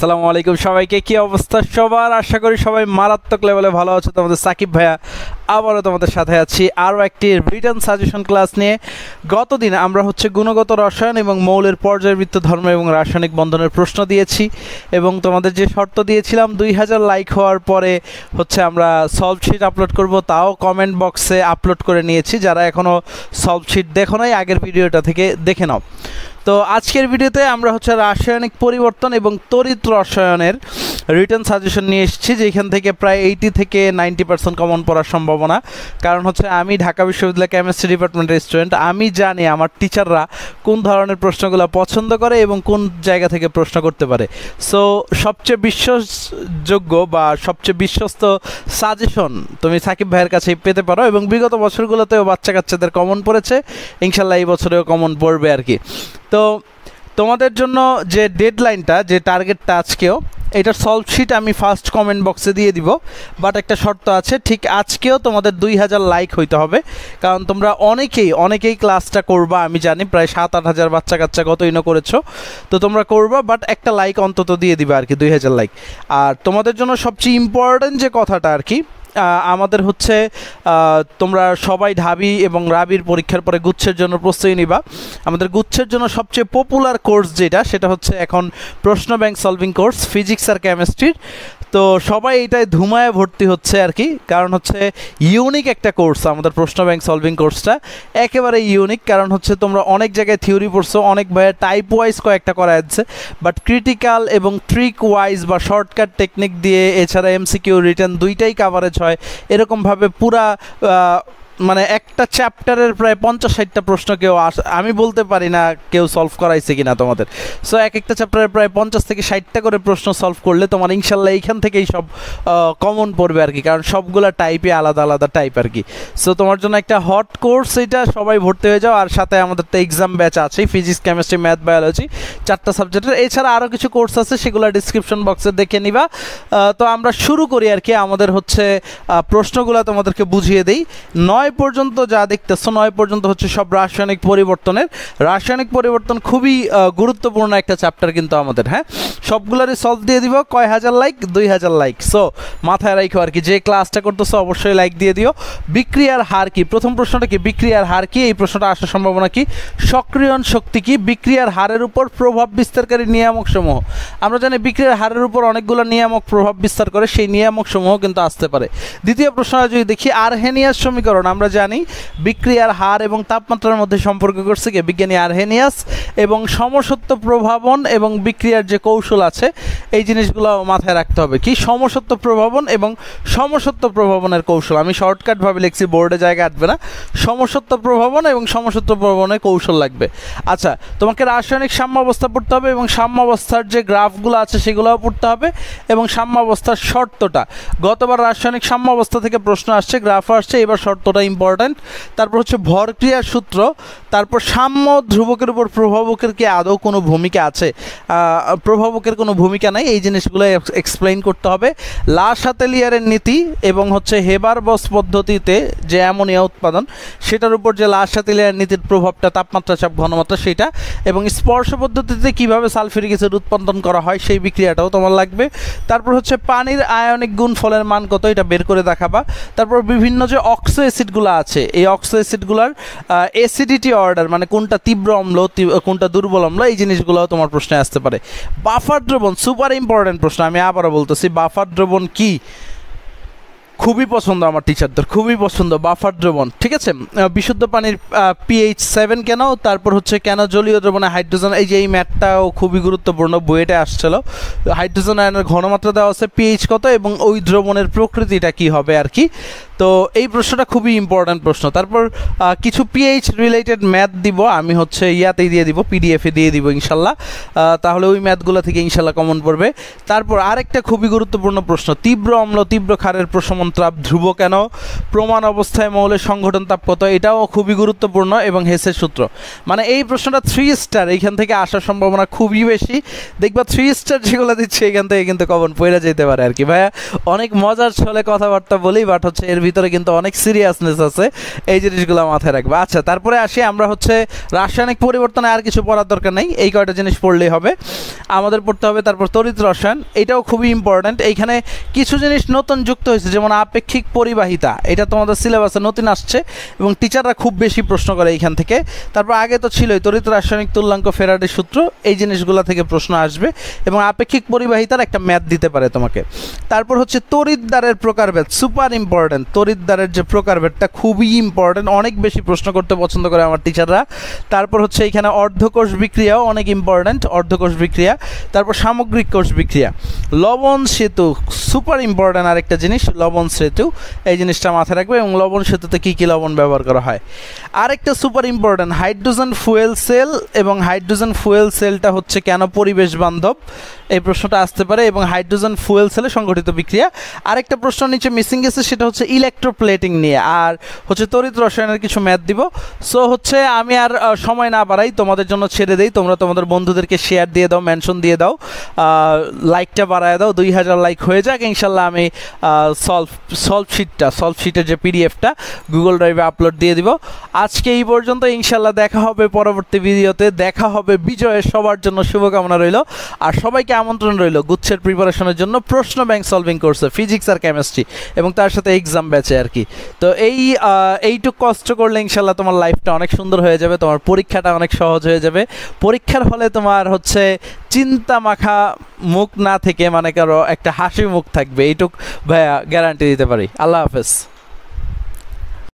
আসসালামু আলাইকুম সবাইকে কি অবস্থা সবার আশা করি সবাই মারাত্মক লেভেলে ভালো আছো তোমাদের সাকিব ভাইয়া আবারও তোমাদের সাথে আছি আরও একটি রিটার্ন সাজেশন ক্লাস নিয়ে গতদিন আমরা হচ্ছে গুণগত রসায়ন এবং মৌলের পর্যায়বৃত্ত ধর্ম এবং রাসায়নিক বন্ধনের প্রশ্ন দিয়েছি এবং তোমাদের যে শর্ত দিয়েছিলাম দুই হাজার লাইক হওয়ার পরে হচ্ছে আমরা শিট আপলোড করব তাও কমেন্ট বক্সে আপলোড করে নিয়েছি যারা এখনও শিট দেখো নাই আগের ভিডিওটা থেকে দেখে নাও তো আজকের ভিডিওতে আমরা হচ্ছে রাসায়নিক পরিবর্তন এবং তরিত রসায়নের রিটার্ন সাজেশন নিয়ে এসেছি যেখান থেকে প্রায় এইটি থেকে নাইনটি পার্সেন্ট কমন পড়ার সম্ভব পারবো না কারণ হচ্ছে আমি ঢাকা বিশ্ববিদ্যালয় কেমিস্ট্রি ডিপার্টমেন্টের স্টুডেন্ট আমি জানি আমার টিচাররা কোন ধরনের প্রশ্নগুলো পছন্দ করে এবং কোন জায়গা থেকে প্রশ্ন করতে পারে সো সবচেয়ে বিশ্বাসযোগ্য বা সবচেয়ে বিশ্বস্ত সাজেশন তুমি সাকিব ভাইয়ের কাছে পেতে পারো এবং বিগত বছরগুলোতেও বাচ্চা কাচ্চাদের কমন পড়েছে ইনশাল্লাহ এই বছরেও কমন পড়বে আর কি তো তোমাদের জন্য যে ডেডলাইনটা যে টার্গেটটা আজকেও এটার শিট আমি ফার্স্ট কমেন্ট বক্সে দিয়ে দিব বাট একটা শর্ত আছে ঠিক আজকেও তোমাদের দুই হাজার লাইক হইতে হবে কারণ তোমরা অনেকেই অনেকেই ক্লাসটা করবা আমি জানি প্রায় সাত আট হাজার বাচ্চা কাচ্চা কত ইনো করেছো তো তোমরা করবা বাট একটা লাইক অন্তত দিয়ে দিবা আর কি দুই হাজার লাইক আর তোমাদের জন্য সবচেয়ে ইম্পর্ট্যান্ট যে কথাটা আর কি আমাদের হচ্ছে তোমরা সবাই ঢাবি এবং রাবির পরীক্ষার পরে গুচ্ছের জন্য প্রস্তুতি নিবা আমাদের গুচ্ছের জন্য সবচেয়ে পপুলার কোর্স যেটা সেটা হচ্ছে এখন প্রশ্ন ব্যাংক সলভিং কোর্স ফিজিক্স আর কেমিস্ট্রির তো সবাই এটাই ধুমায় ভর্তি হচ্ছে আর কি কারণ হচ্ছে ইউনিক একটা কোর্স আমাদের প্রশ্ন ব্যাংক সলভিং কোর্সটা একেবারে ইউনিক কারণ হচ্ছে তোমরা অনেক জায়গায় থিওরি পড়ছো অনেক ভাইয়ের টাইপ ওয়াইজ কয়েকটা করা যাচ্ছে বাট ক্রিটিক্যাল এবং ট্রিক ওয়াইজ বা শর্টকাট টেকনিক দিয়ে এছাড়া এমসিকিউ রিটার্ন দুইটাই কাভারেজ হয় এরকমভাবে পুরা মানে একটা চ্যাপ্টারের প্রায় পঞ্চাশ ষাটটা প্রশ্ন কেউ আমি বলতে পারি না কেউ সলভ করাইছে কিনা তোমাদের সো এক একটা চ্যাপ্টারের প্রায় পঞ্চাশ থেকে ষাটটা করে প্রশ্ন সলভ করলে তোমার ইনশাল্লাহ এইখান থেকেই সব কমন পড়বে আর কি কারণ সবগুলা টাইপে আলাদা আলাদা টাইপ আর কি সো তোমার জন্য একটা হট কোর্স এটা সবাই ভর্তি হয়ে যাও আর সাথে আমাদের তো এক্সাম ব্যাচ আছে ফিজিক্স কেমিস্ট্রি ম্যাথ বায়োলজি চারটা সাবজেক্টের এছাড়া আরও কিছু কোর্স আছে সেগুলো ডিসক্রিপশন বক্সে দেখে নিবা তো আমরা শুরু করি আর কি আমাদের হচ্ছে প্রশ্নগুলো তোমাদেরকে বুঝিয়ে দিই নয় নয় পর্যন্ত যা দেখতেছ নয় পর্যন্ত হচ্ছে সব রাসায়নিক পরিবর্তনের রাসায়নিক পরিবর্তন খুবই গুরুত্বপূর্ণ একটা চ্যাপ্টার কিন্তু আমাদের হ্যাঁ সবগুলোরই সলভ দিয়ে দিব কয় হাজার লাইক দুই হাজার লাইক সো মাথায় রাখো আর কি যে ক্লাসটা করতেছো অবশ্যই লাইক দিয়ে দিও বিক্রিয়ার হার কি প্রথম প্রশ্নটা কি বিক্রিয়ার হার কি এই প্রশ্নটা আসার সম্ভাবনা কি সক্রিয়ণ শক্তি কি বিক্রিয়ার হারের উপর প্রভাব বিস্তারকারী নিয়ামক সমূহ আমরা জানি বিক্রিয়ার হারের উপর অনেকগুলো নিয়ামক প্রভাব বিস্তার করে সেই নিয়ামক সমূহ কিন্তু আসতে পারে দ্বিতীয় প্রশ্ন যদি দেখি আর্হেনিয়াস সমীকরণ আমরা জানি বিক্রিয়ার হার এবং তাপমাত্রার মধ্যে সম্পর্ক করছে কি বিজ্ঞানী আর্হেনিয়াস এবং সমসত্ব প্রভাবন এবং বিক্রিয়ার যে কৌশল জিনিসগুলো আছে এই জিনিসগুলো মাথায় রাখতে হবে কি সমসত্ব প্রভাবন এবং সমসত্ব প্রভাবনের কৌশল আমি শর্টকাটভাবে লিখছি বোর্ডে জায়গা আটবে না সমসত্ব প্রভাবন এবং সমসত্ব প্রভাবনের কৌশল লাগবে আচ্ছা তোমাকে রাসায়নিক সাম্যাবস্থা পড়তে হবে এবং সাম্যাবস্থার যে গ্রাফগুলো আছে সেগুলোও পড়তে হবে এবং সাম্যাবস্থার শর্তটা গতবার রাসায়নিক সাম্যাবস্থা থেকে প্রশ্ন আসছে গ্রাফ আসছে এবার শর্তটা ইম্পর্ট্যান্ট তারপর হচ্ছে ভরক্রিয়ার সূত্র তারপর সাম্য ধ্রুবকের উপর প্রভাবকের কি আদৌ কোনো ভূমিকা আছে প্রভাবকের ফেকের কোনো ভূমিকা নাই এই জিনিসগুলো এক্সপ্লেইন করতে হবে লা সাতেলিয়ারের নীতি এবং হচ্ছে হেবার বস পদ্ধতিতে যে অ্যামোনিয়া উৎপাদন সেটার উপর যে লা সাতেলিয়ার নীতির প্রভাবটা তাপমাত্রা চাপ ঘনমাত্রা সেটা এবং স্পর্শ পদ্ধতিতে কিভাবে সালফিউরিক অ্যাসিড উৎপাদন করা হয় সেই বিক্রিয়াটাও তোমার লাগবে তারপর হচ্ছে পানির আয়নিক গুণ ফলের মান কত এটা বের করে দেখাবা তারপর বিভিন্ন যে অক্সো অ্যাসিডগুলো আছে এই অক্সো অ্যাসিডগুলোর অ্যাসিডিটি অর্ডার মানে কোনটা তীব্র অম্ল কোনটা দুর্বল অম্ল এই জিনিসগুলোও তোমার প্রশ্নে আসতে পারে বাফার বাফার দ্রবণ সুপার ইম্পর্টেন্ট প্রশ্ন আমি আবারও বলতেছি বাফার দ্রবণ কি খুবই পছন্দ আমার টিচারদের খুবই পছন্দ বাফার দ্রবণ ঠিক আছে বিশুদ্ধ পানির পিএইচ সেভেন কেন তারপর হচ্ছে কেন জলীয় দ্রবণে হাইড্রোজেন এই যে এই ম্যাটটাও খুবই গুরুত্বপূর্ণ বইয়েটা আসছিল হাইড্রোজেন আয়নের ঘনমাত্রা দেওয়া আছে পিএইচ কত এবং ওই দ্রবণের প্রকৃতিটা কি হবে আর কি তো এই প্রশ্নটা খুবই ইম্পর্ট্যান্ট প্রশ্ন তারপর কিছু পিএইচ রিলেটেড ম্যাথ দিব আমি হচ্ছে ইয়াতেই দিয়ে দিব পিডিএফে দিয়ে দিব ইনশাল্লাহ তাহলে ওই ম্যাথগুলো থেকে ইনশাল্লাহ কমন পড়বে তারপর আরেকটা খুবই গুরুত্বপূর্ণ প্রশ্ন তীব্র অম্ল তীব্র ক্ষারের প্রশমন তাপ ধ্রুব কেন প্রমাণ অবস্থায় মৌলের সংগঠন তাপ কত এটাও খুবই গুরুত্বপূর্ণ এবং হেসের সূত্র মানে এই প্রশ্নটা থ্রি স্টার এইখান থেকে আসার সম্ভাবনা খুবই বেশি দেখবা থ্রি স্টার যেগুলো দিচ্ছে এখান থেকে কিন্তু কমন পড়ে যেতে পারে আর কি ভাইয়া অনেক মজার ছলে কথাবার্তা বলেই বাট হচ্ছে এর ভিতরে কিন্তু অনেক সিরিয়াসনেস আছে এই জিনিসগুলো মাথায় রাখবে আচ্ছা তারপরে আসি আমরা হচ্ছে রাসায়নিক পরিবর্তনে আর কিছু পড়ার দরকার নেই এই কয়টা জিনিস পড়লেই হবে আমাদের পড়তে হবে তারপর তরিত রসায়ন এটাও খুবই ইম্পর্ট্যান্ট এইখানে কিছু জিনিস নতুন যুক্ত হয়েছে যেমন আপেক্ষিক পরিবাহিতা এটা তোমাদের সিলেবাসে নতুন আসছে এবং টিচাররা খুব বেশি প্রশ্ন করে এইখান থেকে তারপর আগে তো ছিলই তরিত রাসায়নিক তুল্যাঙ্ক ফেরাডের সূত্র এই জিনিসগুলো থেকে প্রশ্ন আসবে এবং আপেক্ষিক পরিবাহিতার একটা ম্যাথ দিতে পারে তোমাকে তারপর হচ্ছে তড়িৎদ্বারের প্রকারভেদ সুপার ইম্পর্ট্যান্ট তরিদ্দারের যে প্রকারভেদটা খুবই ইম্পর্টেন্ট অনেক বেশি প্রশ্ন করতে পছন্দ করে আমার টিচাররা তারপর হচ্ছে এখানে অর্ধকোষ বিক্রিয়াও অনেক ইম্পর্ট্যান্ট অর্ধকোষ বিক্রিয়া তারপর সামগ্রিক কোষ বিক্রিয়া লবণ সেতু সুপার ইম্পর্ট্যান্ট আরেকটা জিনিস লবণ সেতু এই জিনিসটা মাথায় রাখবে এবং লবণ সেতুতে কী কী লবণ ব্যবহার করা হয় আরেকটা super important hydrogen fuel cell এবং হাইড্রোজেন ফুয়েল সেলটা হচ্ছে কেন পরিবেশ বান্ধব এই প্রশ্নটা আসতে পারে এবং হাইড্রোজেন ফুয়েল সেলে সংঘটিত বিক্রিয়া আরেকটা প্রশ্ন নিচে মিসিং গেছে সেটা হচ্ছে ইলেকট্রোপ্লেটিং নিয়ে আর হচ্ছে তরিত রসায়নের কিছু ম্যাথ দিব সো হচ্ছে আমি আর সময় না বাড়াই তোমাদের জন্য ছেড়ে দেই তোমরা তোমাদের বন্ধুদেরকে শেয়ার দিয়ে দাও মেনশন দিয়ে দাও লাইকটা বাড়ায় দাও দুই হাজার লাইক হয়ে যাক ইনশাল্লাহ আমি সলভ সলভ শিটটা সলভ শিটের যে পিডিএফটা গুগল ড্রাইভে আপলোড দিয়ে দিব আজকে এই পর্যন্ত ইনশাল্লাহ দেখা হবে পরবর্তী ভিডিওতে দেখা হবে বিজয়ের সবার জন্য শুভকামনা রইল আর সবাইকে আমন্ত্রণ রইল গুচ্ছের প্রিপারেশনের জন্য প্রশ্ন ব্যাংক সলভিং কোর্সে ফিজিক্স আর কেমিস্ট্রি এবং তার সাথে এক্সাম ব্যাচে আর কি তো এই এইটুক কষ্ট করলে ইনশাল্লাহ তোমার লাইফটা অনেক সুন্দর হয়ে যাবে তোমার পরীক্ষাটা অনেক সহজ হয়ে যাবে পরীক্ষার ফলে তোমার হচ্ছে চিন্তা মাখা মুখ না থেকে মানে কারো একটা হাসি মুখ থাকবে এইটুক ভাইয়া গ্যারান্টি দিতে পারি আল্লাহ হাফেজ